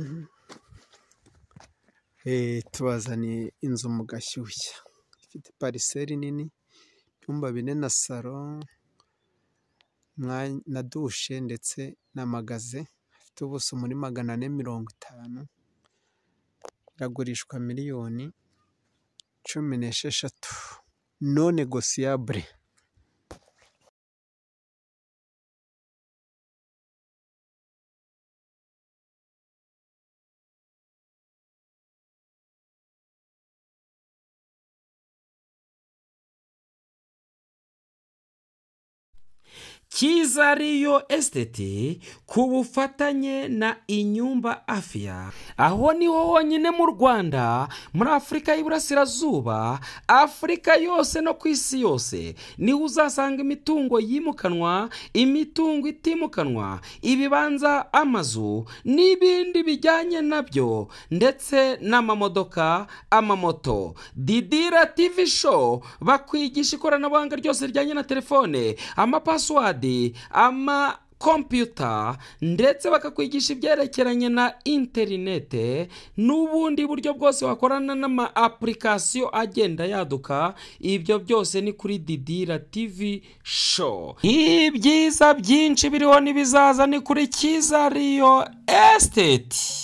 Uhuh. Eh, tubazaniye inzu mu gashyushya ifite pariseri nini, ibyumba bine na salo na dushe ndetse na magaze, ifite ubuso muri magana ane mirongo itanu, iragurishwa miliyoni cumi n'esheshatu, non negosiyabule. Kiza riyo esiteti ku bufatanye na inyumba afiya aho niho honyine mu rwanda muri afurika y'iburasirazuba afurika yose no ku isi yose niho uzasanga imitungo yimukanwa imitungo itimukanwa ibibanza amazu n'ibindi bijyanye nabyo ndetse n'amamodoka amamoto didira tivi show bakwigisha ikoranabuhanga ryose rijyanye na telefone amapasiwadi iPad ama kompiyuta ndetse bakakwigisha ibyerekeranye na interinete n'ubundi buryo bwose wakorana n'ama apulikasiyo agenda yaduka ibyo byose ni kuri didira tivi show ibyiza byinshi biriho n'ibizaza ni kuri kiza kizariyo esiteti